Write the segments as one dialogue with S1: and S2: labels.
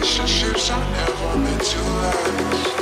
S1: relationships are never meant to last.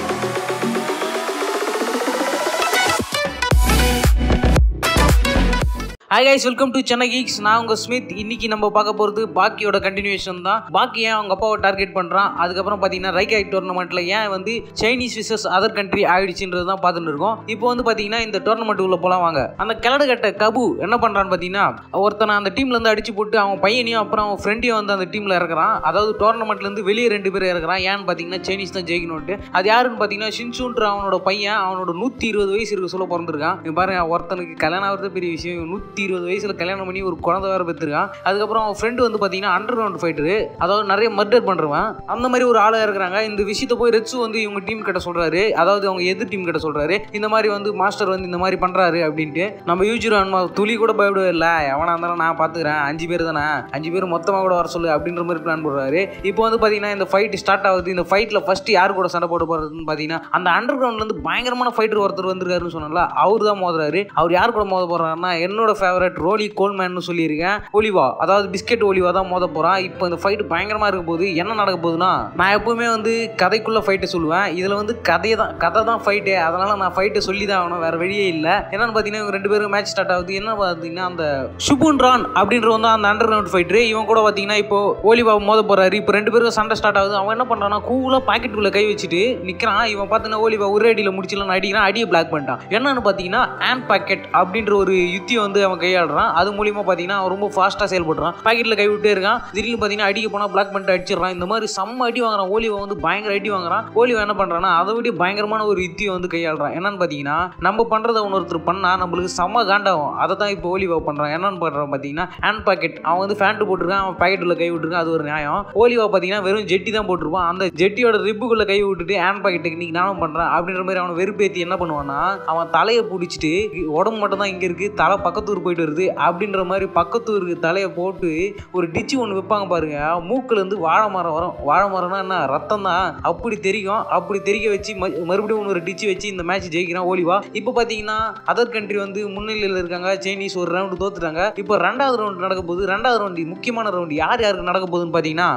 S1: Hi guys welcome to Chennai geeks நான் உங்கள் Smith இன்னைக்கு நம்ம பார்க்க போகிறது பாக்கியோட கண்டினியூஷன் தான் பாக்கி ஏன் அவங்க அப்பாவை டார்கெட் பண்ணுறான் அதுக்கப்புறம் பார்த்தீங்கன்னா ரைகை டோர்னமெண்ட்டில் ஏன் வந்து சைனீஸ் விசஸ் அதர் கண்ட்ரி ஆகிடுச்சுன்றது தான் பார்த்துட்டு இருக்கோம் இப்போ வந்து பார்த்தீங்கன்னா இந்த டோர்னமெண்ட் உள்ள போகலாம் வாங்க அந்த கிளடு கட்ட கபு என்ன பண்ணுறான்னு பார்த்தீங்கன்னா ஒருத்தனை அந்த டீம்லேருந்து அடிச்சு போட்டு அவன் பையனையும் அப்புறம் அவன் ஃப்ரெண்டையும் வந்து அந்த டீமில் இறக்குறான் அதாவது டோர்னமெண்ட்லேருந்து வெளியே ரெண்டு பேர் இறக்குறான் ஏன்னு பார்த்தீங்கன்னா சைனீஸ் தான் ஜெயிக்கணும்ட்டு அது யாருன்னு பார்த்தீங்கன்னா ஷின்சூன்ற அவனோட பையன் அவனோட நூற்றி இருபது வயசு இருக்க சொல்ல பிறந்திருக்கான் பாருங்க ஒருத்தனுக்கு கல்யாணம் ஆகிறது பெரிய விஷயம் நூற்றி இருபத்தி இருபது வயசுல கல்யாணம் பண்ணி ஒரு குழந்தை வேற பெற்றிருக்கான் அதுக்கப்புறம் அவன் ஃப்ரெண்டு வந்து பாத்தீங்கன்னா அண்டர் கிரவுண்ட் ஃபைட்டரு அதாவது நிறைய மர்டர் பண்றவன் அந்த மாதிரி ஒரு ஆளா இருக்கிறாங்க இந்த விஷயத்த போய் ரெட்ஸு வந்து இவங்க டீம் கிட்ட சொல்றாரு அதாவது அவங்க எதிர் டீம் கிட்ட சொல்றாரு இந்த மாதிரி வந்து மாஸ்டர் வந்து இந்த மாதிரி பண்றாரு அப்படின்ட்டு நம்ம யூஜிரோ அன்மா துளி கூட இல்ல எவனா இருந்தாலும் நான் பாத்துக்கிறேன் அஞ்சு பேர் தானே அஞ்சு பேர் மொத்தமா கூட வர சொல்லு அப்படின்ற மாதிரி பிளான் போடுறாரு இப்போ வந்து பாத்தீங்கன்னா இந்த ஃபைட் ஸ்டார்ட் ஆகுது இந்த ஃபைட்ல ஃபர்ஸ்ட் யார் கூட சண்டை போட போறதுன்னு பாத்தீங்கன்னா அந்த அண்டர் கிரவுண்ட்ல இருந்து பயங்கரமான ஃபைட்டர் ஒருத்தர் வந்திருக்காருன்னு சொன்னால அவர் தான் மோதுறாரு அவர் யார் கூட மோத போறாருன்னா என்னோட ஃபேவரட் ரோலி கோல்மேன்னு சொல்லியிருக்கேன் ஒலிவா அதாவது பிஸ்கெட் ஒலிவா தான் மோத போகிறான் இப்போ இந்த ஃபைட் பயங்கரமாக இருக்கும் போது என்ன நடக்க போகுதுன்னா நான் எப்பவுமே வந்து கதைக்குள்ளே ஃபைட்டை சொல்லுவேன் இதில் வந்து கதையை தான் கதை தான் ஃபைட்டு அதனால் நான் ஃபைட்டை சொல்லி தான் ஆகணும் வேறு வழியே இல்லை என்னென்னு பார்த்தீங்கன்னா இவங்க ரெண்டு பேரும் மேட்ச் ஸ்டார்ட் ஆகுது என்ன பார்த்தீங்கன்னா அந்த சுபுன் ரான் அப்படின்ற வந்து அந்த அண்டர் கிரவுண்ட் ஃபைட்ரு இவன் கூட பார்த்தீங்கன்னா இப்போ ஒலிவா மோத போகிறாரு இப்போ ரெண்டு பேரும் சண்டை ஸ்டார்ட் ஆகுது அவன் என்ன பண்ணுறான்னா கூலாக பாக்கெட்டுக்குள்ளே கை வச்சுட்டு நிற்கிறான் இவன் பார்த்தீங்கன்னா ஒலிவா ஒரே அடியில் முடிச்சுலாம் அடிக்கிறான் அடியை பிளாக் பண்ணிட்டான் என்னன்னு பார்த்தீங்கன்னா ஆன் பாக்கெட் அப்படின்ற ஒரு யுத்தியை வந்து அவன் அவன் கையாளுறான் அது மூலியமாக பார்த்தீங்கன்னா அவன் ரொம்ப ஃபாஸ்ட்டாக செயல்படுறான் பாக்கெட்டில் கைவிட்டே இருக்கான் திடீர்னு பார்த்தீங்கன்னா அடிக்க போனால் பிளாக் பண்ணிட்டு அடிச்சிடறான் இந்த மாதிரி செம்ம அடி வாங்குறான் ஓலிவா வந்து பயங்கர அடி வாங்குறான் ஓலிவா என்ன பண்றான்னா அதை விட பயங்கரமான ஒரு யுத்தியை வந்து கையாளுறான் என்னன்னு பாத்தீங்கன்னா நம்ம பண்றதை ஒருத்தர் பண்ணால் நம்மளுக்கு செம்ம காண்டாகும் அதை தான் இப்போ ஓலிவா பண்ணுறான் என்னன்னு பண்ணுறான் பார்த்தீங்கன்னா ஹேண்ட் பாக்கெட் அவன் வந்து ஃபேண்ட் போட்டிருக்கான் அவன் பாக்கெட்டில் கை விட்டுருக்கான் அது ஒரு நியாயம் ஓலிவா பார்த்தீங்கன்னா வெறும் ஜெட்டி தான் போட்டிருப்பான் அந்த ஜெட்டியோட ரிப்புக்குள்ளே கை விட்டுட்டு ஹேண்ட் பாக்கெட் டெக்னிக் நானும் பண்ணுறேன் அப்படின்ற மாதிரி அவனை வெறுப்பேற்றி என்ன பண்ணுவான்னா அவன் தலையை பிடிச்சிட்டு உடம்பு மட்டும் தான் இங்கே இருக்குது தலை பக்கத்து ஊர் போயிட்டு வருது அப்படின்ற மாதிரி பக்கத்து ஊருக்கு தலையை போட்டு ஒரு டிச்சு ஒன்று வைப்பாங்க பாருங்க மூக்குலேருந்து வாழை மரம் வரும் வாழை மரம்னா என்ன ரத்தம் தான் அப்படி தெரியும் அப்படி தெரிய வச்சு மறுபடியும் ஒன்று ஒரு டிச்சு வச்சு இந்த மேட்ச் ஜெயிக்கிறான் ஓலிவா இப்போ பார்த்தீங்கன்னா அதர் கண்ட்ரி வந்து முன்னிலையில் இருக்காங்க சைனீஸ் ஒரு ரவுண்டு தோத்துட்டாங்க இப்போ ரெண்டாவது ரவுண்டு நடக்க போது ரெண்டாவது ரவுண்டு முக்கியமான ரவுண்டு யார் யாருக்கு நடக்க போகுதுன்னு பார்த்தீங்கன்னா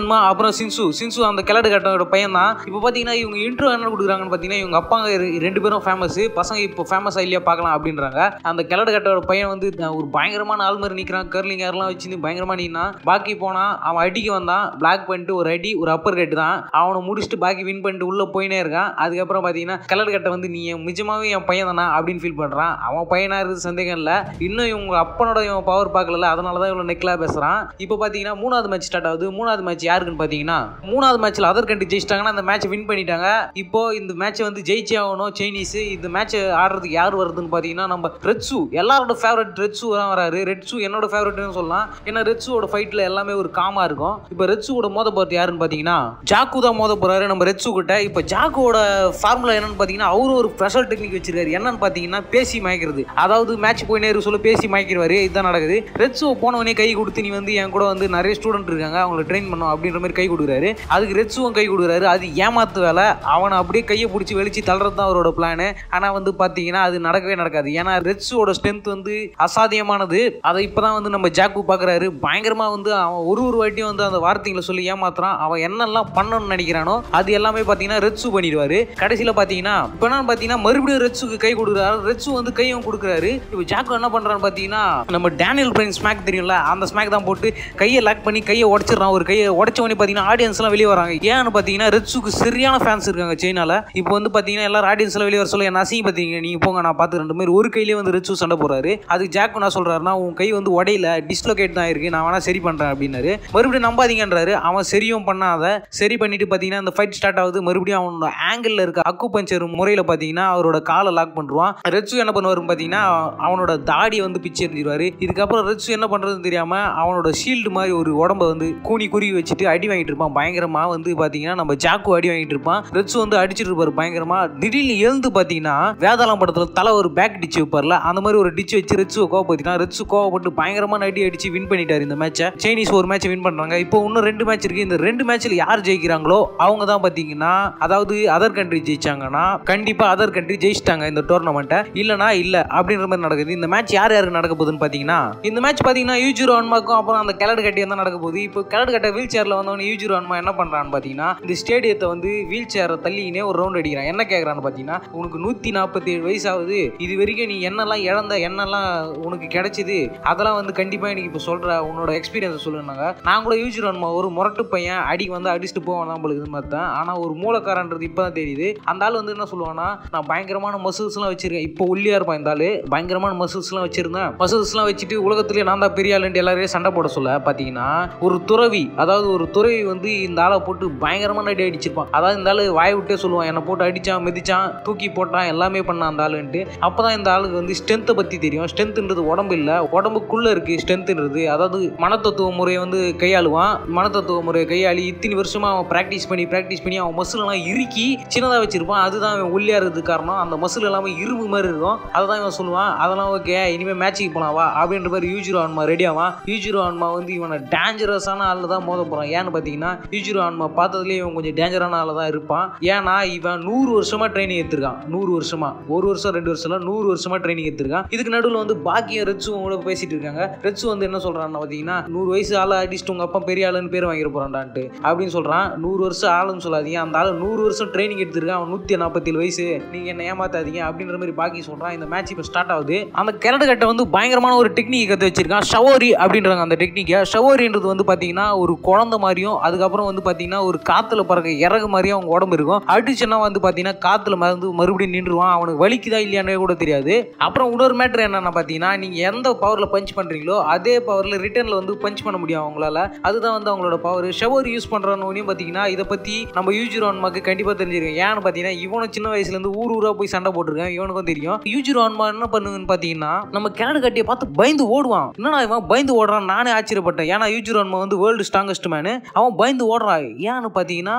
S1: அன்மா அப்புறம் சின்சு சின்சு அந்த கிளடு கட்டோட பையன் தான் இப்போ பார்த்தீங்கன்னா இவங்க இன்ட்ரோ என்ன கொடுக்குறாங்கன்னு பார்த்தீங்கன்னா இவங்க அப்பாங்க ரெண்டு பேரும் ஃபேமஸ் பசங்க இப்போ ஃபேமஸ் இல்லையா பார்க்கலாம் அப்படின்றாங்க அந்த கிளடு கட்டோட பையன் பையன் வந்து ஒரு பயங்கரமான ஆள் மாதிரி நிற்கிறான் கர்லிங் ஹேர்லாம் வச்சு பயங்கரமாக நின்னான் பாக்கி போனான் அவன் அடிக்கு வந்தான் பிளாக் பண்ணிட்டு ஒரு அடி ஒரு அப்பர் கட்டு தான் அவனை முடிச்சுட்டு பாக்கி வின் பண்ணிட்டு உள்ளே போயினே இருக்கான் அதுக்கப்புறம் பார்த்தீங்கன்னா கலர் கட்டை வந்து நீ மிஜமாகவே என் பையன் தானா அப்படின்னு ஃபீல் பண்ணுறான் அவன் பையனாக இருக்குது சந்தேகம் இல்லை இன்னும் இவங்க அப்பனோட இவன் பவர் பார்க்கல அதனால தான் இவ்வளோ நெக்லாக பேசுகிறான் இப்போ பார்த்தீங்கன்னா மூணாவது மேட்ச் ஸ்டார்ட் ஆகுது மூணாவது மேட்ச் யாருக்குன்னு பார்த்தீங்கன்னா மூணாவது மேட்ச்சில் அதர் கண்டி ஜெயிச்சிட்டாங்கன்னா அந்த மேட்ச் வின் பண்ணிட்டாங்க இப்போ இந்த மேட்ச்சை வந்து ஜெயிச்சே ஆகணும் சைனீஸ் இந்த மேட்ச் ஆடுறதுக்கு யார் வருதுன்னு பார்த்தீங்கன்னா நம்ம ரெட்ஸு எல்லாரோட ஃபேவரட் ஃபேவரட் ரெட் ஷூ தான் வராரு ரெட் ஷூ என்னோட ஃபேவரட்னு சொல்லலாம் ஏன்னா ரெட் ஷூவோட ஃபைட்டில் எல்லாமே ஒரு காமா இருக்கும் இப்போ ரெட் ஷூவோட மோத போகிறது யாருன்னு பார்த்தீங்கன்னா ஜாக்கு தான் மோத போகிறாரு நம்ம ரெட் ஷூ கிட்ட இப்போ ஜாக்குவோட ஃபார்முலா என்னன்னு பார்த்தீங்கன்னா அவரு ஒரு ஸ்பெஷல் டெக்னிக் வச்சிருக்காரு என்னன்னு பார்த்தீங்கன்னா பேசி மயக்கிறது அதாவது மேட்ச் போய் நேரு சொல்ல பேசி மயக்கிடுவார் இதுதான் நடக்குது ரெட் ஷூ போனவனே கை கொடுத்து நீ வந்து என் கூட வந்து நிறைய ஸ்டூடெண்ட் இருக்காங்க அவங்களை ட்ரெயின் பண்ணும் அப்படின்ற மாதிரி கை கொடுக்குறாரு அதுக்கு ஷூவும் கை கொடுக்குறாரு அது ஏமாத்து வேலை அவனை அப்படியே கையை பிடிச்சி வெளிச்சு தள்ளுறது தான் அவரோட பிளானு ஆனால் வந்து பார்த்தீங்கன்னா அது நடக்கவே நடக்காது ஏன்னா ரெட்ஸுவோட ஸ்ட்ரென்த் வந்து அசாத்தியமானது அதை இப்போதான் வந்து நம்ம ஜாக்கு பார்க்குறாரு பயங்கரமாக வந்து அவன் ஒரு ஒரு வாட்டியும் வந்து அந்த வார்த்தைகளை சொல்லி ஏமாத்துறான் அவன் என்னெல்லாம் பண்ணணும்னு நினைக்கிறானோ அது எல்லாமே பார்த்தீங்கன்னா ரெட்ஸு பண்ணிடுவாரு கடைசியில் பார்த்தீங்கன்னா இப்போ என்னன்னு பார்த்தீங்கன்னா மறுபடியும் ரெட்ஸுக்கு கை கொடுக்குறாரு ரெட்ஸு வந்து கையும் கொடுக்குறாரு இப்போ ஜாக்கு என்ன பண்ணுறான்னு பார்த்தீங்கன்னா நம்ம டேனியல் பிரைன் ஸ்மாக் தெரியும்ல அந்த ஸ்மாக் தான் போட்டு கையை லாக் பண்ணி கையை உடச்சிடறான் ஒரு கையை உடச்ச உடனே பார்த்தீங்கன்னா ஆடியன்ஸ்லாம் வெளியே வராங்க ஏன்னு பார்த்தீங்கன்னா ரெட்ஸுக்கு சரியான ஃபேன்ஸ் இருக்காங்க சைனாவில் இப்போ வந்து பார்த்தீங்கன்னா எல்லாரும் ஆடியன்ஸ்லாம் வெளியே வர சொல்ல என்ன அசிங்க பார்த்தீங்க நீங்கள் போங்க நான் பார்த்து ரெண்டு மாதிரி ஒரு கையிலே வந்து ரெட்ஸு சண்டை போகிறாரு அதுக்கு ஜாக் என்ன சொல்கிறாருன்னா உன் கை வந்து உடையில டிஸ்லொகேட் தான் இருக்குது நான் வேணால் சரி பண்ணுறேன் அப்படின்னாரு மறுபடியும் நம்பாதீங்கன்றாரு அவன் சரியும் பண்ணாத சரி பண்ணிட்டு பார்த்தீங்கன்னா அந்த ஃபைட் ஸ்டார்ட் ஆகுது மறுபடியும் அவனோட ஆங்கிளில் இருக்க அக்கு பஞ்சர் முறையில் பார்த்தீங்கன்னா அவரோட காலை லாக் பண்ணுவான் ரெட்ஸு என்ன பண்ணுவார் பார்த்தீங்கன்னா அவனோட தாடியை வந்து பிச்சு எறிஞ்சிடுவார் இதுக்கப்புறம் ரெட்ஸு என்ன பண்ணுறதுன்னு தெரியாமல் அவனோட ஷீல்டு மாதிரி ஒரு உடம்ப வந்து கூனி குறுகி வச்சுட்டு அடி வாங்கிட்டு இருப்பான் பயங்கரமாக வந்து பார்த்தீங்கன்னா நம்ம ஜாக்கு அடி வாங்கிட்டு இருப்பான் ரெட்ஸு வந்து அடிச்சிட்டு இருப்பார் பயங்கரமாக திடீர்னு எழுந்து பார்த்தீங்கன்னா வேதாளம் படத்தில் தலை ஒரு பேக் டிச்சு வைப்பார்ல அந்த மாதிரி ஒரு டிச்சு வச்சு ரெட்ஸு கோவப்படுத்தினா ரிச்சு கோவப்பட்டு பயங்கரமாக நடி அடிச்சு வின் பண்ணிட்டாரு இந்த மேட்ச்சை சைனீஸ் ஒரு மேட்ச் வின் பண்ணுறாங்க இப்போ இன்னும் ரெண்டு மேட்ச் இருக்குது இந்த ரெண்டு மேட்ச்சில் யார் ஜெயிக்கிறாங்களோ அவங்க தான் பார்த்தீங்கன்னா அதாவது அதர் கண்ட்ரி ஜெயிச்சாங்கன்னா கண்டிப்பாக அதர் கண்ட்ரி ஜெயிச்சிட்டாங்க இந்த டோர்னமெண்ட்டை இல்லைனா இல்லை அப்படின்ற மாதிரி நடக்குது இந்த மேட்ச் யார் யாருக்கு நடக்க போகுதுன்னு பார்த்தீங்கன்னா இந்த மேட்ச் பார்த்தீங்கன்னா யூஜிரோ அன்மாக்கும் அப்புறம் அந்த கிளடு கட்டி தான் நடக்க போகுது இப்போ கிளடு கட்ட வீல் சேரில் வந்தவொடனே யூஜிரோ அன்மா என்ன பண்றான்னு பார்த்தீங்கன்னா இந்த ஸ்டேடியத்தை வந்து வீல் சேரை தள்ளினே ஒரு ரவுண்ட் அடிக்கிறான் என்ன கேக்குறான்னு பார்த்தீங்கன்னா உனக்கு நூற்றி நாற்பத்தி ஏழு வயசாகுது இது வரைக்கும் நீ என்னெல்லாம் இழந்த என்னெல்லாம் உனக்கு கிடைச்சிது அதெல்லாம் வந்து கண்டிப்பாக எனக்கு இப்போ சொல்கிற உன்னோட எக்ஸ்பீரியன்ஸ் சொல்லுனாங்க நான் கூட யோசிச்சிருவேன்மா ஒரு முரட்டு பையன் அடி வந்து அடிச்சுட்டு போவான் நம்மளுக்கு இது மாதிரி தான் ஆனால் ஒரு மூலக்காரன்றது இப்போ தான் தெரியுது அந்த ஆள் வந்து என்ன சொல்லுவான்னா நான் பயங்கரமான மசில்ஸ்லாம் வச்சிருக்கேன் இப்போ உள்ளியா இருப்பான் இந்த ஆள் பயங்கரமான மசில்ஸ்லாம் வச்சிருந்தேன் மசில்ஸ்லாம் வச்சுட்டு உலகத்துலேயே நான் தான் பெரிய ஆளுண்டு எல்லாரையும் சண்டை போட சொல்ல பார்த்தீங்கன்னா ஒரு துறவி அதாவது ஒரு துறவி வந்து இந்த ஆளை போட்டு பயங்கரமான அடி அடிச்சிருப்பான் அதாவது இந்த ஆள் வாய் விட்டே சொல்லுவான் என்னை போட்டு அடிச்சான் மிதிச்சான் தூக்கி போட்டான் எல்லாமே பண்ணான் அந்த ஆளுன்ட்டு அப்போ தான் இந்த ஆளுக்கு வந்து ஸ்ட்ரென்த்தை பற்றி தெரியும் ஸ்ட்ரென்த்ன்றது உடம்பு இல்லை உடம்புக்குள்ளே இருக்குது ஸ்ட்ரென்த்ன்றது அதாவது மனத்தத்துவ முறையை வந்து கையாளுவான் மனத்தத்துவ முறையை கையாளி இத்தனை வருஷமாக அவன் ப்ராக்டிஸ் பண்ணி ப்ராக்டிஸ் பண்ணி அவன் மசிலெல்லாம் இறுக்கி சின்னதாக வச்சுருப்பான் அதுதான் அவன் ஒல்லியாகிறதுக்கு காரணம் அந்த மசில் இல்லாமல் இருபு மாதிரி இருக்கும் அதை தான் இவன் சொல்லுவான் அதெல்லாம் ஓகே இனிமேல் மேட்சுக்கு போனாவா வா அப்படின்ற மாதிரி யூஜிரோ ஆன்மா ரெடி ஆவான் யூஜிரோ ஆன்மா வந்து இவனை டேஞ்சரஸான ஆளில் தான் மோத போகிறான் ஏன்னு பார்த்தீங்கன்னா யூஜிரோ ஆன்மா பார்த்ததுலேயே இவன் கொஞ்சம் டேஞ்சரான ஆள் தான் இருப்பான் ஏன்னா இவன் நூறு வருஷமாக ட்ரைனிங் எடுத்திருக்கான் நூறு வருஷமாக ஒரு வருஷம் ரெண்டு வருஷம்லாம் நூறு வருஷமாக ட்ரைனிங் எடுத்திருக்கான் இதுக்கு நடுவில் வந்து பாக்கியம் ரெச்சும் கூட பேசிட்டு இருக்காங்க ரெச்சு வந்து என்ன சொல்றான் பார்த்தீங்கன்னா நூறு வயசு ஆள அடிச்சுட்டு உங்க அப்பா பெரிய ஆளுன்னு பேர் வாங்கிட்டு போறான்டான்ட்டு அப்படின்னு சொல்றான் நூறு வருஷம் ஆளுன்னு சொல்லாதீங்க அந்த ஆள் நூறு வருஷம் ட்ரைனிங் எடுத்திருக்கான் அவன் நூத்தி நாற்பத்தேழு வயசு நீங்க என்ன ஏமாத்தாதீங்க அப்படின்ற மாதிரி பாக்கி சொல்றான் இந்த மேட்ச் இப்போ ஸ்டார்ட் ஆகுது அந்த கிரட கட்ட வந்து பயங்கரமான ஒரு டெக்னிக் கற்று வச்சிருக்கான் ஷவோரி அப்படின்றாங்க அந்த டெக்னிக்கை ஷவோரின்றது வந்து பார்த்தீங்கன்னா ஒரு குழந்தை மாதிரியும் அதுக்கப்புறம் வந்து பார்த்தீங்கன்னா ஒரு காற்றுல பறக்க இறகு மாதிரியும் அவங்க உடம்பு இருக்கும் அடிச்சுன்னா வந்து பார்த்தீங்கன்னா காற்றுல மறந்து மறுபடியும் நின்றுவான் அவனுக்கு வலிக்குதா இல்லையானே கூட தெரியாது அப்புறம் இன்னொரு மேட்ரு என்னன்னா பண்ணால் பார்த்தீங்கன்னா நீங்கள் எந்த பவரில் பஞ்ச் பண்ணுறீங்களோ அதே பவரில் ரிட்டர்னில் வந்து பஞ்ச் பண்ண முடியும் அவங்களால அதுதான் வந்து அவங்களோட பவர் ஷவர் யூஸ் பண்ணுறவனையும் பார்த்தீங்கன்னா இதை பற்றி நம்ம அன்மாக்கு கண்டிப்பாக தெரிஞ்சிருக்கோம் ஏன்னு பார்த்தீங்கன்னா இவனை சின்ன வயசுலேருந்து ஊர் ஊராக போய் சண்டை போட்டிருக்கேன் இவனுக்கும் தெரியும் அன்மா என்ன பண்ணுங்கன்னு பார்த்தீங்கன்னா நம்ம கேனு கட்டியை பார்த்து பயந்து ஓடுவான் என்னன்னா இவன் பயந்து ஓடுறான் நானே ஆச்சரியப்பட்டேன் ஏன்னா அன்மா வந்து வேர்ல்டு ஸ்ட்ராங்கஸ்ட் மேனு அவன் பயந்து ஓடுறான் ஏன்னு பார்த்தீங்கன்னா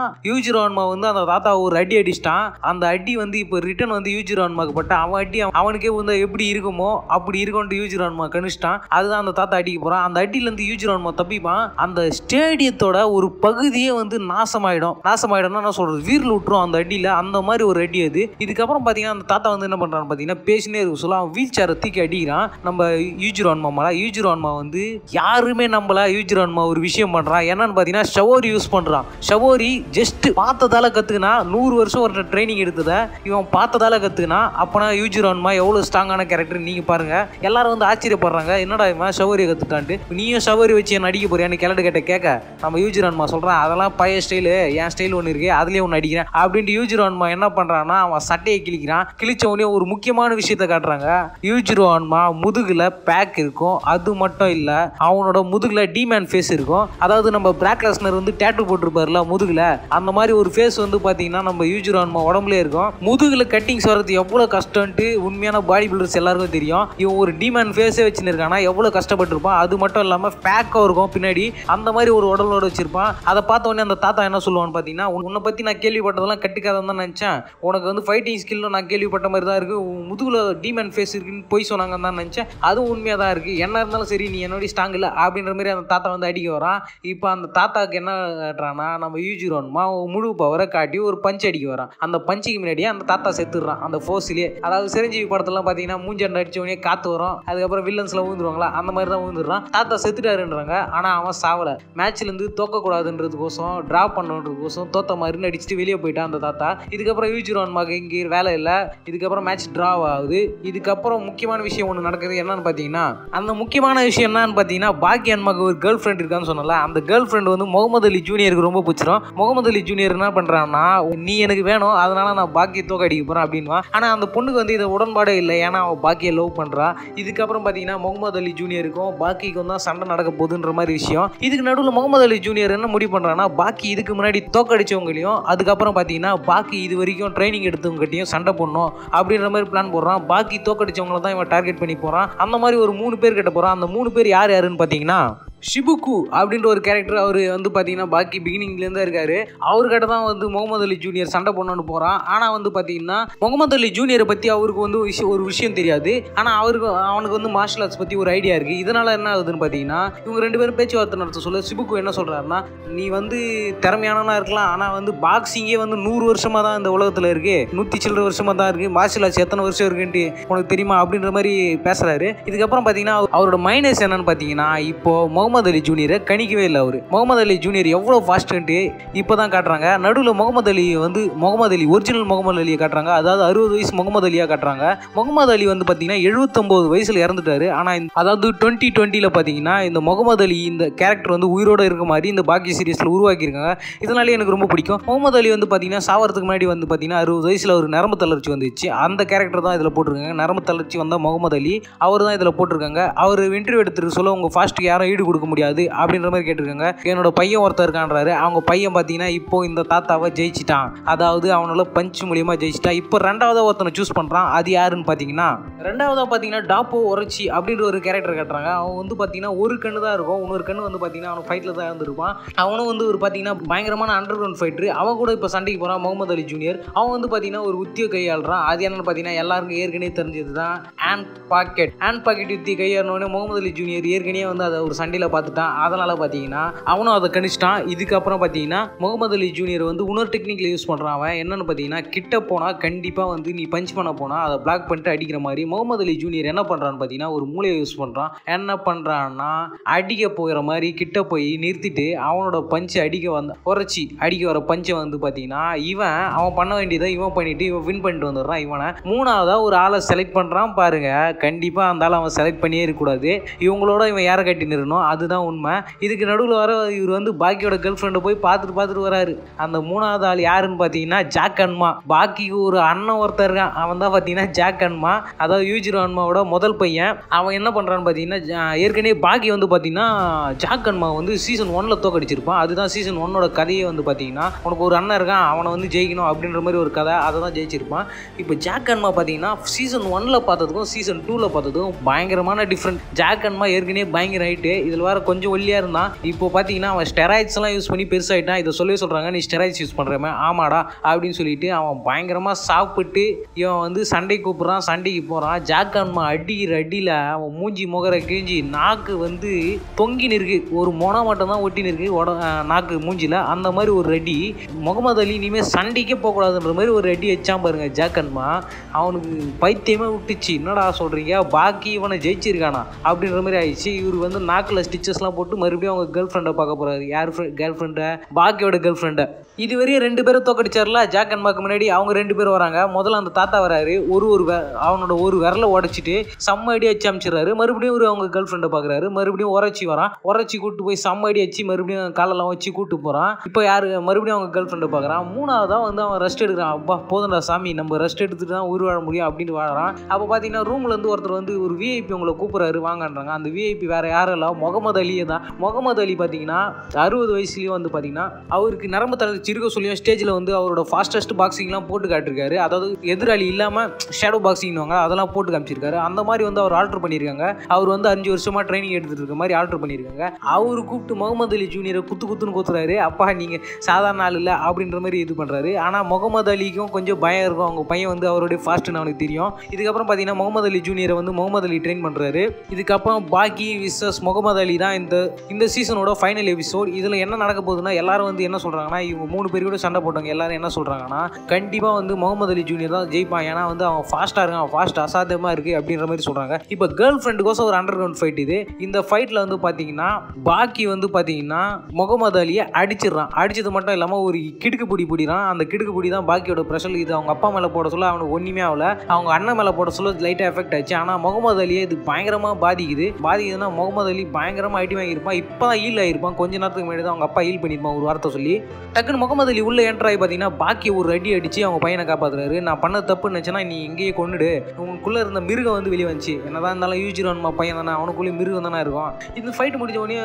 S1: அன்மா வந்து அந்த தாத்தா ஒரு அடி அடிச்சிட்டான் அந்த அடி வந்து இப்போ ரிட்டர்ன் வந்து அன்மாக்கு பட்ட அவன் அடி அவனுக்கே வந்து எப்படி இருக்குமோ அப்படி இருக்கொண்டு யூஜிரான்மா கணிஷ்டான் அதுதான் அந்த தாத்தா அடிக்க போறான் அந்த அடியிலேருந்து யூஜிரான்மா தப்பிப்பான் அந்த ஸ்டேடியத்தோட ஒரு பகுதியே வந்து நாசமாயிடும் நாசமாயிடும்னா நான் சொல்கிறது வீரில் விட்டுரும் அந்த அடியில் அந்த மாதிரி ஒரு அடி அது இதுக்கப்புறம் பார்த்தீங்கன்னா அந்த தாத்தா வந்து என்ன பண்ணுறான்னு பார்த்தீங்கன்னா பேசினே இருக்கு சொல்லலாம் வீல் சேரை தூக்கி அடிக்கிறான் நம்ம யூஜிரான்மா மேலே யூஜிரான்மா வந்து யாருமே நம்மளா யூஜிரான்மா ஒரு விஷயம் பண்ணுறான் என்னன்னு பார்த்தீங்கன்னா ஷவோரி யூஸ் பண்ணுறான் ஷவோரி ஜஸ்ட் பார்த்ததால கத்துக்கினா நூறு வருஷம் ஒரு ட்ரைனிங் எடுத்ததை இவன் பார்த்ததால கற்றுக்கினா அப்போனா யூஜிரான்மா எவ்வளோ ஸ்ட்ராங்கான கேரக்டர் நீங்கள் பாருங்கள் எல்லாரும் வந்து ஆச்சரியப்படுறாங்க என்னடா இவன் சௌகரிய கற்றுட்டான்ட்டு நீயும் சௌகரிய வச்சு என்ன அடிக்க போறியான்னு கிளட்டு கேட்ட கேட்க நம்ம யூஜிரான்மா சொல்கிறேன் அதெல்லாம் பழைய ஸ்டைலு என் ஸ்டைல் ஒன்று இருக்குது அதுலேயே ஒன்று அடிக்கிறேன் அப்படின்ட்டு யூஜிரான்மா என்ன பண்ணுறான்னா அவன் சட்டையை கிழிக்கிறான் உடனே ஒரு முக்கியமான விஷயத்த காட்டுறாங்க யூஜிரான்மா முதுகில் பேக் இருக்கும் அது மட்டும் இல்லை அவனோட முதுகில் டிமேன் ஃபேஸ் இருக்கும் அதாவது நம்ம பிளாக் லெஸ்னர் வந்து டேட்டு போட்டிருப்பார்ல முதுகில் அந்த மாதிரி ஒரு ஃபேஸ் வந்து பார்த்தீங்கன்னா நம்ம யூஜிரான்மா உடம்புலேயே இருக்கும் முதுகில் கட்டிங்ஸ் வர்றது எவ்வளோ கஷ்டம்ட்டு உண்மையான பாடி பில்டர்ஸ் எல்லாருக்கும் தெரியும் இவன் ஒரு டிமேன் ஃபேஸே வச்சுருக்கானா எவ்வளோ கஷ்டப்பட்டுருப்பான் அது மட்டும் இல்லாமல் பேக்காக இருக்கும் பின்னாடி அந்த மாதிரி ஒரு உடலோட வச்சிருப்பான் அதை பார்த்த உடனே அந்த தாத்தா என்ன சொல்லுவான்னு பார்த்தீங்கன்னா உன்னை பற்றி நான் கேள்விப்பட்டதெல்லாம் கட்டுக்காதான் தான் நினச்சேன் உனக்கு வந்து ஃபைட்டிங் ஸ்கில்லும் நான் கேள்விப்பட்ட மாதிரி தான் இருக்குது முதுகில் டிமேன் ஃபேஸ் இருக்குன்னு போய் சொன்னாங்கன்னு தான் நினச்சேன் அதுவும் உண்மையாக தான் இருக்குது என்ன இருந்தாலும் சரி நீ என்னோடய ஸ்ட்ராங் இல்லை அப்படின்ற மாதிரி அந்த தாத்தா வந்து அடிக்க வரான் இப்போ அந்த தாத்தாவுக்கு என்ன ஆடுறான்னா நம்ம யூஜிரோன்மா முழு பவரை காட்டி ஒரு பஞ்ச் அடிக்க வரான் அந்த பஞ்சுக்கு முன்னாடியே அந்த தாத்தா செத்துடுறான் அந்த ஃபோர்ஸ்லேயே அதாவது சிரஞ்சீவி படத்தெல்லாம் பார்த்தீங்கன்னா மூஞ்சண்டை அடித்தவொடனே காற்று வரும் அதுக்கப்புறம் வில்லன்ஸ்லாம் ஊந்துருவாங்களா அந்த மாதிரி தான் ஊந்துடுறான் தாத்தா செத்துட்டாருன்றாங்க ஆனால் அவன் சாவலை மேட்ச்லேருந்து தோக்கக்கூடாதுன்றதுக்கோசம் ட்ரா பண்ணுன்றதுக்கோசம் தோத்த மாதிரி அடிச்சுட்டு வெளியே போயிட்டான் அந்த தாத்தா இதுக்கப்புறம் யூஜிரோன் மக இங்கே வேலை இல்லை இதுக்கப்புறம் மேட்ச் ட்ரா ஆகுது இதுக்கப்புறம் முக்கியமான விஷயம் ஒன்று நடக்குது என்னன்னு பார்த்தீங்கன்னா அந்த முக்கியமான விஷயம் என்னன்னு பார்த்தீங்கன்னா பாக்கி மக ஒரு கேர்ள் ஃப்ரெண்ட் இருக்கான்னு சொன்னல அந்த கேர்ள் ஃப்ரெண்ட் வந்து முகமது அலி ஜூனியருக்கு ரொம்ப பிடிச்சிரும் முகமது அலி ஜூனியர் என்ன பண்ணுறான்னா நீ எனக்கு வேணும் அதனால நான் பாக்கிய தோக்க அடிக்க போகிறேன் அப்படின்வான் ஆனால் அந்த பொண்ணுக்கு வந்து இதை உடன்பாடே இல்லை ஏன்னா அவன் பாக்கியை லவ் பண்ணுறான் சொல்கிறான் இதுக்கப்புறம் பார்த்தீங்கன்னா முகமது அலி ஜூனியருக்கும் பாக்கிக்கும் தான் சண்டை நடக்க போகுதுன்ற மாதிரி விஷயம் இதுக்கு நடுவில் முகமது அலி ஜூனியர் என்ன முடிவு பண்ணுறான்னா பாக்கி இதுக்கு முன்னாடி தோக்கடிச்சவங்களையும் அதுக்கப்புறம் பார்த்தீங்கன்னா பாக்கி இது வரைக்கும் ட்ரைனிங் எடுத்தவங்ககிட்டையும் சண்டை போடணும் அப்படின்ற மாதிரி பிளான் போடுறான் பாக்கி தோக்கடிச்சவங்களை தான் இவன் டார்கெட் பண்ணி போறான் அந்த மாதிரி ஒரு மூணு பேர் கிட்ட போகிறான் அந்த மூணு பேர் யார் யாருன்னு பார்த்தீங்கன்னா ஷிபுக்கு அப்படின்ற ஒரு கேரக்டர் அவர் வந்து பார்த்தீங்கன்னா பாக்கி பிகினிங்லேருந்து இருக்காரு அவர்கிட்ட தான் வந்து முகமது அலி ஜூனியர் சண்டை போடணும்னு போகிறான் ஆனால் வந்து பார்த்தீங்கன்னா முகமது அலி ஜூனியரை பற்றி அவருக்கு வந்து விஷயம் ஒரு விஷயம் தெரியாது ஆனால் அவருக்கு அவனுக்கு வந்து மார்ஷல் ஆர்ட்ஸ் பற்றி ஒரு ஐடியா இருக்குது இதனால் என்ன ஆகுதுன்னு பார்த்தீங்கன்னா இவங்க ரெண்டு பேரும் பேச்சுவார்த்தை நடத்த சொல்ல சிபுக்கு என்ன சொல்கிறாருன்னா நீ வந்து திறமையானவனாக இருக்கலாம் ஆனால் வந்து பாக்ஸிங்கே வந்து நூறு வருஷமாக தான் இந்த உலகத்தில் இருக்குது நூற்றி சில்லற வருஷமாக தான் இருக்குது மார்ஷல் ஆர்ட்ஸ் எத்தனை வருஷம் இருக்குன்ட்டு உனக்கு தெரியுமா அப்படின்ற மாதிரி பேசுகிறாரு இதுக்கப்புறம் பார்த்தீங்கன்னா அவரோட மைனஸ் என்னன்னு பார்த்தீங்கன்னா இப்போது முகமது முகமது அலி ஜூனியரை கணிக்கவே இல்லை அவர் முகமது அலி ஜூனியர் எவ்வளோ ஃபாஸ்ட்டுன்ட்டு இப்போ தான் காட்டுறாங்க நடுவில் முகமது அலி வந்து முகமது அலி ஒரிஜினல் முகமது அலியை காட்டுறாங்க அதாவது அறுபது வயசு முகமது அலியாக காட்டுறாங்க முகமது அலி வந்து பார்த்தீங்கன்னா எழுபத்தொம்போது வயசில் இறந்துட்டார் ஆனால் அதாவது டுவெண்ட்டி டுவெண்ட்டியில் பார்த்தீங்கன்னா இந்த முகமது அலி இந்த கேரக்டர் வந்து உயிரோடு இருக்க மாதிரி இந்த பாக்கி சீரியஸில் உருவாக்கியிருக்காங்க இதனாலே எனக்கு ரொம்ப பிடிக்கும் முகமது அலி வந்து பார்த்தீங்கன்னா சாவறதுக்கு முன்னாடி வந்து பார்த்தீங்கன்னா அறுபது வயசில் ஒரு நரம்பு தளர்ச்சி வந்துச்சு அந்த கேரக்டர் தான் இதில் போட்டிருக்காங்க நரம்பு தளர்ச்சி வந்தால் முகமது அலி அவர் தான் இதில் போட்டிருக்காங்க அவர் இன்டர்வியூ எடுத்துட்டு சொல்ல உங்கள் ஃபாஸ்ட்டுக்கு யாரும் ஈடு கொடுக்க கொடுக்க முடியாது அப்படின்ற மாதிரி கேட்டிருக்காங்க என்னோட பையன் ஒருத்தர் இருக்கான்றாரு அவங்க பையன் பார்த்தீங்கன்னா இப்போ இந்த தாத்தாவை ஜெயிச்சிட்டான் அதாவது அவனோட பஞ்ச் மூலியமாக ஜெயிச்சிட்டான் இப்போ ரெண்டாவதாக ஒருத்தனை சூஸ் பண்ணுறான் அது யாருன்னு பார்த்தீங்கன்னா ரெண்டாவதாக பார்த்தீங்கன்னா டாப்போ உரைச்சி அப்படின்ற ஒரு கேரக்டர் கட்டுறாங்க அவன் வந்து பார்த்தீங்கன்னா ஒரு கண்ணு தான் இருக்கும் இன்னொரு கண்ணு வந்து பார்த்தீங்கன்னா அவன் ஃபைட்டில் தான் இருந்திருப்பான் அவனும் வந்து ஒரு பார்த்தீங்கன்னா பயங்கரமான அண்டர் கிரவுண்ட் ஃபைட்ரு அவன் கூட இப்போ சண்டைக்கு போகிறான் முகமது அலி ஜூனியர் அவன் வந்து பார்த்தீங்கன்னா ஒரு உத்தியை கையாளுறான் அது என்னன்னு பார்த்தீங்கன்னா எல்லாருக்கும் ஏற்கனவே தெரிஞ்சது தான் ஆன் பாக்கெட் ஹேண்ட் பாக்கெட் யுத்தி கையாளணுன்னு முகமது அலி ஜூனியர் ஏற்கனவே வந்து அதை ஒரு சண்டையில் பார்த்துட்டான் அதனால் பார்த்தீங்கன்னா அவனும் அதை கணிச்சிட்டான் இதுக்கப்புறம் பார்த்தீங்கன்னா முகமது அலி ஜூனியர் வந்து இன்னொரு டெக்னிக்கில் யூஸ் பண்ணுறான் அவன் என்னென்னு பார்த்தீங்கன்னா கிட்ட போனால் கண்டிப்பாக வந்து நீ பஞ்ச் பண்ண போனால் அதை பிளாக் பண்ணிட்டு அடிக்கிற மாதிரி முகமது அலி ஜூனியர் என்ன பண்ணுறான்னு பார்த்தீங்கன்னா ஒரு மூலையை யூஸ் பண்ணுறான் என்ன பண்ணுறான்னா அடிக்க போகிற மாதிரி கிட்ட போய் நிறுத்திட்டு அவனோட பஞ்சு அடிக்க வந்த உரைச்சி அடிக்க வர பஞ்சை வந்து பார்த்தீங்கன்னா இவன் அவன் பண்ண வேண்டியதை இவன் பண்ணிட்டு இவன் வின் பண்ணிட்டு வந்துடுறான் இவனை மூணாவதாக ஒரு ஆளை செலக்ட் பண்ணுறான் பாருங்க கண்டிப்பாக அந்த ஆள் அவன் செலக்ட் பண்ணியே இருக்கக்கூடாது இவங்களோட இவன் யாரை கட்டி நிறுவனும் அதுதான் உண்மை இதுக்கு நடுவில் வர இவர் வந்து பாக்கியோட கேர்ள் ஃப்ரெண்டை போய் பார்த்துட்டு பார்த்துட்டு வராரு அந்த மூணாவது ஆள் யாருன்னு பார்த்தீங்கன்னா ஜாக் அன்மா பாக்கிக்கு ஒரு அண்ணன் ஒருத்தர் இருக்கான் அவன் தான் பார்த்தீங்கன்னா ஜாக் அன்மா அதாவது யூஜிரோ அன்மாவோட முதல் பையன் அவன் என்ன பண்ணுறான்னு பார்த்தீங்கன்னா ஏற்கனவே பாக்கி வந்து பார்த்தீங்கன்னா ஜாக் அன்மா வந்து சீசன் ஒன்ல தோக்கடிச்சிருப்பான் அதுதான் சீசன் ஒன்னோட கதையை வந்து பார்த்தீங்கன்னா உனக்கு ஒரு அண்ணன் இருக்கான் அவனை வந்து ஜெயிக்கணும் அப்படின்ற மாதிரி ஒரு கதை அதை தான் ஜெயிச்சிருப்பான் இப்போ ஜாக் அன்மா பார்த்தீங்கன்னா சீசன் ஒன்ல பார்த்ததுக்கும் சீசன் டூவில் பார்த்ததும் பயங்கரமான டிஃப்ரெண்ட் ஜாக் அன்மா ஏற்கனவே பயங்கர ஹைட்டு இதில் வேற கொஞ்சம் ஒல்லியாக இருந்தான் இப்போ பார்த்தீங்கன்னா அவன் ஸ்டெராய்ட்ஸ்லாம் யூஸ் பண்ணி பெருசாயிட்டான் இதை சொல்லவே சொல்கிறாங்க நீ ஸ்டெராய்ட்ஸ் யூஸ் பண்றமே ஆமாடா அப்படின்னு சொல்லிட்டு அவன் பயங்கரமாக சாப்பிட்டு இவன் வந்து சண்டை கூப்பிட்றான் சண்டைக்கு போகிறான் ஜாக்கான்மா அடிக்கிற அடியில் அவன் மூஞ்சி முகர கிழிஞ்சி நாக்கு வந்து பொங்கி நிற்கு ஒரு மட்டும் தான் ஒட்டி நிற்கு உட நாக்கு மூஞ்சியில் அந்த மாதிரி ஒரு ரெடி முகமது அலி இனிமேல் சண்டைக்கே போகக்கூடாதுன்ற மாதிரி ஒரு ரெடி வச்சான் பாருங்க ஜாக்கன்மா அவனுக்கு பைத்தியமே விட்டுச்சு என்னடா சொல்கிறீங்க பாக்கி இவனை ஜெயிச்சிருக்கானா அப்படின்ற மாதிரி ஆயிடுச்சு இவர் வந்து நாக்கில் ஸ்டிச்சஸ்லாம் போட்டு மறுபடியும் அவங்க கேர்ள் ஃப்ரெண்டை பார்க்க போகிறாரு யார் ஃப்ரெண்ட் கேர்ள் ஃப்ரெண்டை பாக்கியோட கேர்ள் ஃப்ரெண்டை இதுவரையும் ரெண்டு பேரும் தோக்கடிச்சார்ல ஜாக் அண்ட் மாக்கு முன்னாடி அவங்க ரெண்டு பேர் வராங்க முதல்ல அந்த தாத்தா வராரு ஒரு ஒரு அவனோட ஒரு விரலை உடச்சிட்டு செம்ம அடி வச்சு அமைச்சிடறாரு மறுபடியும் ஒரு அவங்க கேர்ள் ஃப்ரெண்டை பார்க்குறாரு மறுபடியும் உரைச்சி வரான் உரைச்சி கூட்டு போய் செம்ம அடி வச்சு மறுபடியும் காலெல்லாம் வச்சு கூட்டு போகிறான் இப்போ யார் மறுபடியும் அவங்க கேர்ள் ஃப்ரெண்டை பார்க்குறான் மூணாவதாக வந்து அவன் ரெஸ்ட் எடுக்கிறான் அப்பா போதும்டா சாமி நம்ம ரெஸ்ட் எடுத்துட்டு தான் உயிர் வாழ முடியும் அப்படின்னு வாழறான் அப்போ பார்த்தீங்கன்னா ரூம்லேருந்து ஒருத்தர் வந்து ஒரு விஐபி உங்களை கூப்பிட்றாரு வாங்கன்றாங்க அந்த விஐபி வேறு இல்லை முகம் முகமது அலியை தான் முகமது அலி பார்த்தீங்கன்னா அறுபது வயசுலேயும் வந்து பார்த்தீங்கன்னா அவருக்கு நரம்பு தளர்ச்சி இருக்க சொல்லியும் ஸ்டேஜில் வந்து அவரோட ஃபாஸ்டஸ்ட் பாக்ஸிங்லாம் போட்டு காட்டிருக்காரு அதாவது எதிராளி இல்லாமல் ஷேடோ பாக்ஸிங்னுவாங்க அதெல்லாம் போட்டு காமிச்சிருக்காரு அந்த மாதிரி வந்து அவர் ஆல்ட்ரு பண்ணியிருக்காங்க அவர் வந்து அஞ்சு வருஷமாக ட்ரைனிங் எடுத்துகிட்டு இருக்க மாதிரி ஆல்ட்ரு பண்ணியிருக்காங்க அவர் கூப்பிட்டு முகமது அலி ஜூனியரை குத்து குத்துன்னு கொத்துறாரு அப்பா நீங்கள் சாதாரண ஆள் இல்லை அப்படின்ற மாதிரி இது பண்ணுறாரு ஆனால் முகமது அலிக்கும் கொஞ்சம் பயம் இருக்கும் அவங்க பையன் வந்து அவருடைய நான் அவனுக்கு தெரியும் இதுக்கப்புறம் பார்த்தீங்கன்னா முகமது அலி ஜூனியரை வந்து முகமது அலி ட்ரெயின் பண்ணுறாரு இதுக்கப்புறம் பாக்கி விசஸ் முகமது அலி ஃபைனலி தான் இந்த இந்த சீசனோட ஃபைனல் எபிசோட் இதில் என்ன நடக்க போகுதுன்னா எல்லாரும் வந்து என்ன சொல்கிறாங்கன்னா இவங்க மூணு பேர் சண்டை போட்டவங்க எல்லாரும் என்ன சொல்கிறாங்கன்னா கண்டிப்பாக வந்து முகமது அலி ஜூனியர் தான் ஜெயிப்பான் ஏன்னா வந்து அவன் ஃபாஸ்ட்டாக இருக்கான் ஃபாஸ்ட் அசாத்தியமாக இருக்குது அப்படின்ற மாதிரி சொல்கிறாங்க இப்போ கேர்ள் ஃப்ரெண்டுக்கோசம் ஒரு அண்டர் கிரவுண்ட் ஃபைட் இது இந்த ஃபைட்டில் வந்து பார்த்தீங்கன்னா பாக்கி வந்து பார்த்தீங்கன்னா முகமது அலியை அடிச்சிடுறான் அடிச்சது மட்டும் இல்லாமல் ஒரு கிடுக்கு பிடி பிடிறான் அந்த கிடுக்கு பிடி தான் பாக்கியோட ப்ரெஷர் இது அவங்க அப்பா மேலே போட சொல்ல அவனுக்கு ஒன்றுமே ஆகல அவங்க அண்ணன் மேலே போட சொல்ல லைட்டாக எஃபெக்ட் ஆச்சு ஆனால் முகமது அலியை இது பயங்கரமாக பாதிக்குது பாதிக்குதுன்னா முகமது அலி பயங்கர பயங்கரமாக ஐடி வாங்கியிருப்பான் இப்போ தான் ஹீல் ஆகிருப்பான் கொஞ்ச நேரத்துக்கு முன்னாடி தான் அவங்க அப்பா ஹீல் பண்ணியிருப்பான் ஒரு வார்த்தை சொல்லி டக்குன்னு முகமது அலி உள்ளே என்ட்ரு ஆகி பார்த்தீங்கன்னா பாக்கி ஒரு அடி அடித்து அவங்க பையனை காப்பாற்றுறாரு நான் பண்ண தப்பு நினச்சேன்னா நீ இங்கேயே கொண்டுடு உங்களுக்குள்ளே இருந்த மிருகம் வந்து வெளியே வந்துச்சு என்ன தான் இருந்தாலும் யூஜிரான்மா பையன் தானே அவனுக்குள்ளேயும் மிருகம் தானே இருக்கும் இந்த ஃபைட் முடிஞ்ச உடனே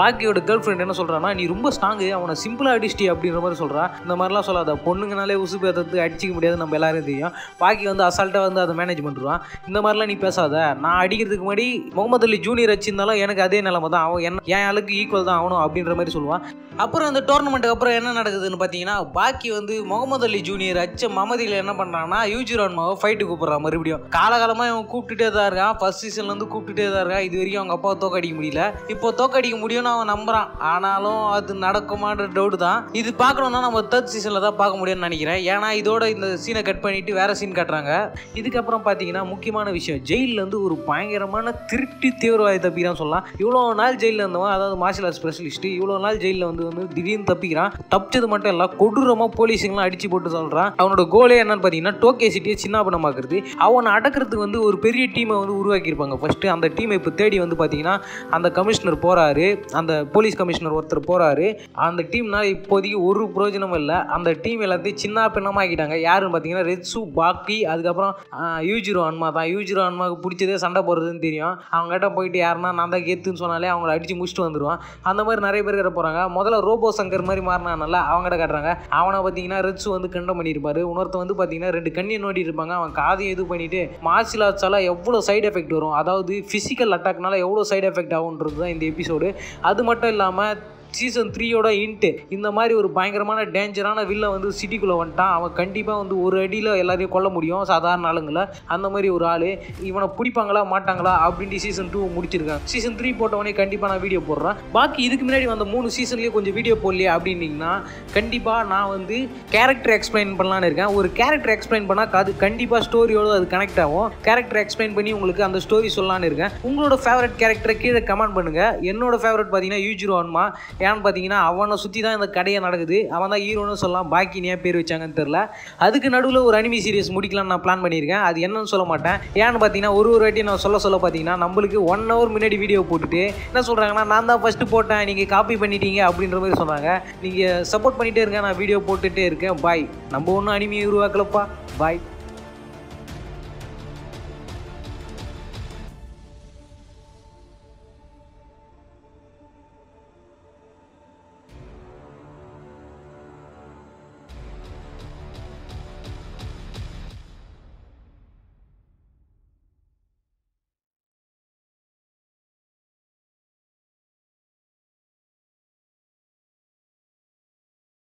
S1: பாக்கியோட கேர்ள் ஃப்ரெண்ட் என்ன சொல்கிறான்னா நீ ரொம்ப ஸ்ட்ராங்கு அவனை சிம்பிளாக அடிச்சிட்டி அப்படின்ற மாதிரி சொல்கிறான் இந்த மாதிரிலாம் சொல்லாத பொண்ணுங்கனாலே உசு பேத்துறது அடிச்சிக்க முடியாது நம்ம எல்லாரும் தெரியும் பாக்கி வந்து அசால்ட்டாக வந்து அதை மேனேஜ் பண்ணுறான் இந்த மாதிரிலாம் நீ பேசாத நான் அடிக்கிறதுக்கு முன்னாடி முகமது அலி ஜூனியர் வச்சிருந்தாலும் எனக்கு அதே நிலை இல்லாமல் தான் அவன் என்ன என் ஆளுக்கு ஈக்குவல் தான் ஆகணும் அப்படின்ற மாதிரி சொல்லுவான் அப்புறம் அந்த டோர்னமெண்ட்டுக்கு அப்புறம் என்ன நடக்குதுன்னு பார்த்தீங்கன்னா பாக்கி வந்து முகமது அலி ஜூனியர் அச்ச மமதியில் என்ன பண்ணுறாங்கன்னா யூஜி ரான்மாவை ஃபைட்டு கூப்பிட்றான் மறுபடியும் காலகாலமாக இவன் கூப்பிட்டுட்டே தான் இருக்கான் ஃபர்ஸ்ட் சீசன்லேருந்து கூப்பிட்டுட்டே தான் இருக்கான் இது வரைக்கும் அவங்க அப்பா தோக்கடிக்க முடியல இப்போ தோக்கடிக்க முடியும்னு அவன் நம்புறான் ஆனாலும் அது நடக்குமான்ற டவுட் தான் இது பார்க்கணும்னா நம்ம தேர்ட் சீசனில் தான் பார்க்க முடியும்னு நினைக்கிறேன் ஏன்னா இதோட இந்த சீனை கட் பண்ணிட்டு வேற சீன் கட்டுறாங்க இதுக்கப்புறம் பார்த்தீங்கன்னா முக்கியமான விஷயம் ஜெயிலில் வந்து ஒரு பயங்கரமான திருப்தி தீவிரவாதத்தை தப்பி தான் சொல்லலாம் இவ்வளோ நாள் ஜெயிலில் இருந்தவன் அதாவது மார்ஷல் ஆர்ட்ஸ் ஸ்பெஷலிஸ்ட்டு இவ்வளோ நாள் ஜெயிலில் வந்து வந்து திடீர்னு தப்பிக்கிறான் தப்பிச்சது மட்டும் இல்லை கொடூரமாக போலீஸுங்களாம் அடிச்சு போட்டு சொல்கிறான் அவனோட கோலே என்னன்னு பார்த்தீங்கன்னா டோக்கிய சிட்டியை சின்ன பணமாக்குறது அவனை அடக்கிறதுக்கு வந்து ஒரு பெரிய டீமை வந்து உருவாக்கியிருப்பாங்க ஃபஸ்ட்டு அந்த டீமை இப்போ தேடி வந்து பார்த்தீங்கன்னா அந்த கமிஷனர் போகிறாரு அந்த போலீஸ் கமிஷனர் ஒருத்தர் போகிறாரு அந்த டீம்னால் இப்போதைக்கு ஒரு பிரயோஜனமும் இல்லை அந்த டீம் எல்லாத்தையும் சின்ன பின்னமாக்கிட்டாங்க யாருன்னு பார்த்தீங்கன்னா ரெட்ஸு பாக்கி அதுக்கப்புறம் யூஜிரோ அன்மா தான் யூஜிரோ அன்மாவுக்கு பிடிச்சதே சண்டை போடுறதுன்னு தெரியும் அவங்ககிட்ட போயிட்டு யாருன்னா நான் தான் கேத்துன்னு சொன்னாலே அவங்கள அடிச்சு முடிச்சுட்டு வந்துடுவான் அந்த மாதிரி நிறைய பேர் கிட்ட போகிறாங்க முதல்ல ரோபோ சங்கர் மாதிரி அவங்க கிட்ட காட்டுறாங்க அவனை பார்த்தீங்கன்னா ரிச்சு வந்து கண்டம் பண்ணியிருப்பாரு இன்னொருத்த வந்து பார்த்தீங்கன்னா ரெண்டு கண்ணியை நோட்டி இருப்பாங்க அவன் காதையும் இது பண்ணிட்டு மார்ஷியல் ஆர்ட்ஸால் எவ்வளோ சைடு எஃபெக்ட் வரும் அதாவது ஃபிசிக்கல் அட்டாக்னால எவ்வளோ சைடு எஃபெக்ட் ஆகுன்றது தான் இந்த எபிசோடு அது மட்டும் இல்லாமல் சீசன் த்ரீயோட இன்ட்டு இந்த மாதிரி ஒரு பயங்கரமான டேஞ்சரான வில்ல வந்து சிட்டிக்குள்ளே வந்துட்டான் அவன் கண்டிப்பாக வந்து ஒரு அடியில் எல்லாரையும் கொல்ல முடியும் சாதாரண ஆளுங்களை அந்த மாதிரி ஒரு ஆள் இவனை பிடிப்பாங்களா மாட்டாங்களா அப்படின்ட்டு சீசன் டூ முடிச்சிருக்கேன் சீசன் த்ரீ போட்டவனே கண்டிப்பாக நான் வீடியோ போடுறேன் பாக்கி இதுக்கு முன்னாடி வந்த மூணு சீசன்லேயே கொஞ்சம் வீடியோ போடலையே அப்படின்னீங்கன்னா கண்டிப்பாக நான் வந்து கேரக்டர் எக்ஸ்பிளைன் பண்ணலான்னு இருக்கேன் ஒரு கேரக்டர் எக்ஸ்பிளைன் பண்ணால் அது கண்டிப்பாக ஸ்டோரியோடு அது கனெக்ட் ஆகும் கேரக்டர் எக்ஸ்பிளைன் பண்ணி உங்களுக்கு அந்த ஸ்டோரி சொல்லலான்னு இருக்கேன் உங்களோட ஃபேவரட் கேரக்டரை கீழே கமெண்ட் பண்ணுங்கள் என்னோட ஃபேவரட் பார்த்தீங்கன்னா யூஜிரோ அன்மா ஏன்னு பார்த்தீங்கன்னா அவனை சுற்றி தான் இந்த கடையை நடக்குது அவன் தான் ஹீரோன்னு சொல்லலாம் ஏன் பேர் வச்சாங்கன்னு தெரில அதுக்கு நடுவில் ஒரு அனிமி சீரியஸ் முடிக்கலாம்னு நான் பிளான் பண்ணியிருக்கேன் அது என்னன்னு சொல்ல மாட்டேன் ஏன்னு பார்த்தீங்கன்னா ஒரு ஒரு வாட்டி நான் சொல்ல சொல்ல பார்த்தீங்கன்னா நம்மளுக்கு ஒன் ஹவர் முன்னாடி வீடியோ போட்டுட்டு என்ன சொல்கிறாங்கன்னா நான் தான் ஃபஸ்ட்டு போட்டேன் நீங்கள் காப்பி பண்ணிட்டீங்க அப்படின்ற மாதிரி சொன்னாங்க நீங்கள் சப்போர்ட் பண்ணிகிட்டே இருக்கேன் நான் வீடியோ போட்டுகிட்டே இருக்கேன் பாய் நம்ம ஒன்றும் அனிமையை உருவாக்கலப்பா பாய்